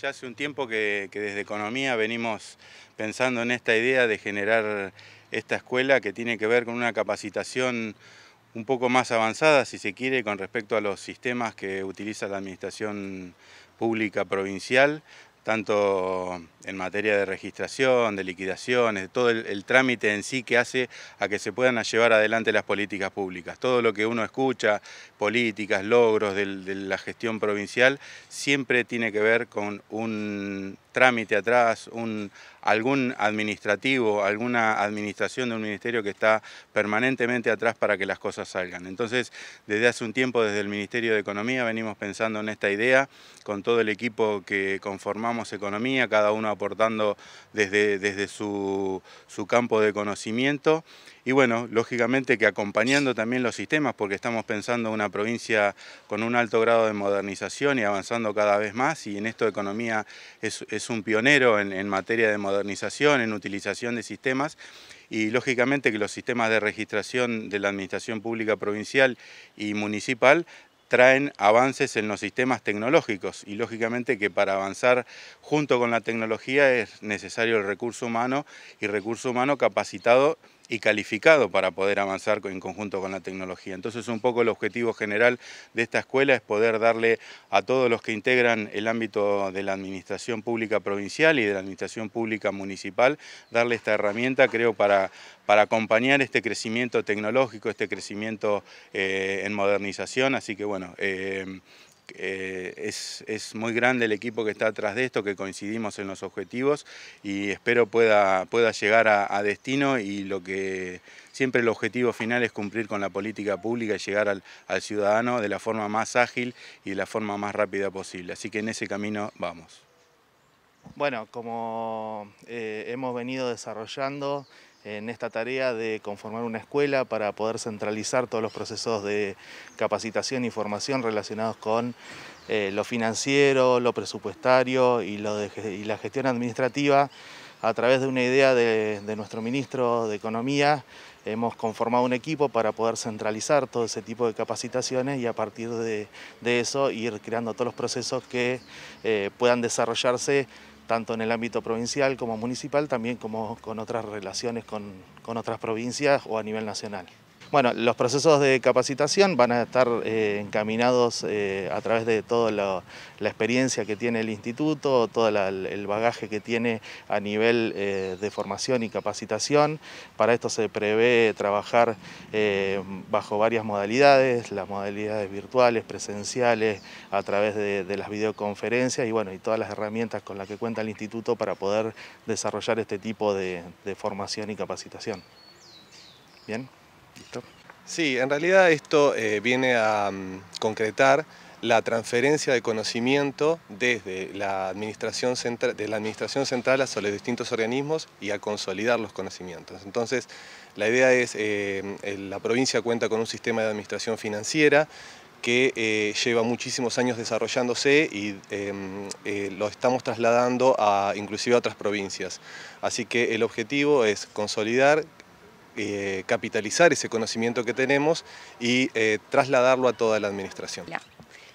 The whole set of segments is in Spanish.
Ya hace un tiempo que, desde Economía venimos pensando en esta idea de generar esta escuela que tiene que ver con una capacitación un poco más avanzada, si se quiere, con respecto a los sistemas que utiliza la Administración Pública Provincial, tanto en materia de registración, de liquidaciones, todo el, trámite en sí que hace a que se puedan llevar adelante las políticas públicas. Todo lo que uno escucha, políticas, logros de la gestión provincial, siempre tiene que ver con un trámite atrás, un, algún administrativo, alguna administración de un ministerio que está permanentemente atrás para que las cosas salgan. Entonces, desde hace un tiempo, desde el Ministerio de Economía, venimos pensando en esta idea, con todo el equipo que conformamos Economía, cada uno aportando desde, desde su, campo de conocimiento. Y bueno, lógicamente que acompañando también los sistemas, porque estamos pensando en una provincia con un alto grado de modernización y avanzando cada vez más, y en esto Economía es es un pionero en, materia de modernización, en utilización de sistemas y lógicamente que los sistemas de registración de la Administración Pública Provincial y Municipal traen avances en los sistemas tecnológicos y lógicamente que para avanzar junto con la tecnología es necesario el recurso humano y recurso humano capacitado y calificado para poder avanzar en conjunto con la tecnología. Entonces un poco el objetivo general de esta escuela es poder darle a todos los que integran el ámbito de la administración pública provincial y de la administración pública municipal, darle esta herramienta creo para, para acompañar este crecimiento tecnológico, este crecimiento eh, en modernización, así que bueno, eh, eh, es, muy grande el equipo que está atrás de esto, que coincidimos en los objetivos y espero pueda, llegar a, destino y lo que siempre el objetivo final es cumplir con la política pública y llegar al, ciudadano de la forma más ágil y de la forma más rápida posible. Así que en ese camino vamos. Bueno, como eh, hemos venido desarrollando en esta tarea de conformar una escuela para poder centralizar todos los procesos de capacitación y formación relacionados con eh, lo financiero, lo presupuestario y, lo la gestión administrativa. A través de una idea de, nuestro ministro de Economía, hemos conformado un equipo para poder centralizar todo ese tipo de capacitaciones y a partir de, eso ir creando todos los procesos que eh, puedan desarrollarse tanto en el ámbito provincial como municipal, también como con otras relaciones con, con otras provincias o a nivel nacional. Bueno, los procesos de capacitación van a estar eh, encaminados eh, a través de toda la, experiencia que tiene el instituto, todo el bagaje que tiene a nivel eh, de formación y capacitación. Para esto se prevé trabajar bajo varias modalidades, las modalidades virtuales, presenciales, a través de, las videoconferencias y bueno, y todas las herramientas con las que cuenta el instituto para poder desarrollar este tipo de, de formación y capacitación. Bien. Sí, en realidad esto eh, viene a mm, concretar la transferencia de conocimiento desde la administración, central, de la administración central a los distintos organismos y a consolidar los conocimientos. Entonces, la idea es, eh, la provincia cuenta con un sistema de administración financiera que eh, lleva muchísimos años desarrollándose y em, lo estamos trasladando a, inclusive a otras provincias. Así que el objetivo es consolidar eh, capitalizar ese conocimiento que tenemos y eh, trasladarlo a toda la administración.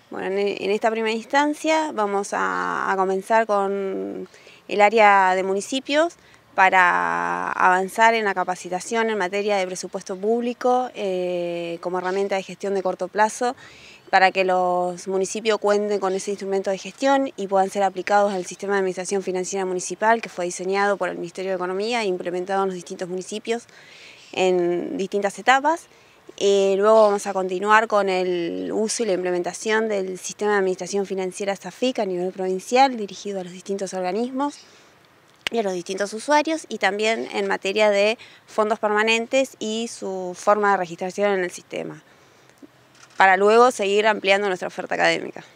Bueno, en esta primera instancia vamos a, comenzar con el área de municipios para avanzar en la capacitación en materia de presupuesto público eh, como herramienta de gestión de corto plazo para que los municipios cuenten con ese instrumento de gestión y puedan ser aplicados al sistema de administración financiera municipal que fue diseñado por el Ministerio de Economía e implementado en los distintos municipios en distintas etapas. Eh, luego vamos a continuar con el uso y la implementación del sistema de administración financiera SAFIC a nivel provincial dirigido a los distintos organismos y a los distintos usuarios y también en materia de fondos permanentes y su forma de registración en el sistema para luego seguir ampliando nuestra oferta académica.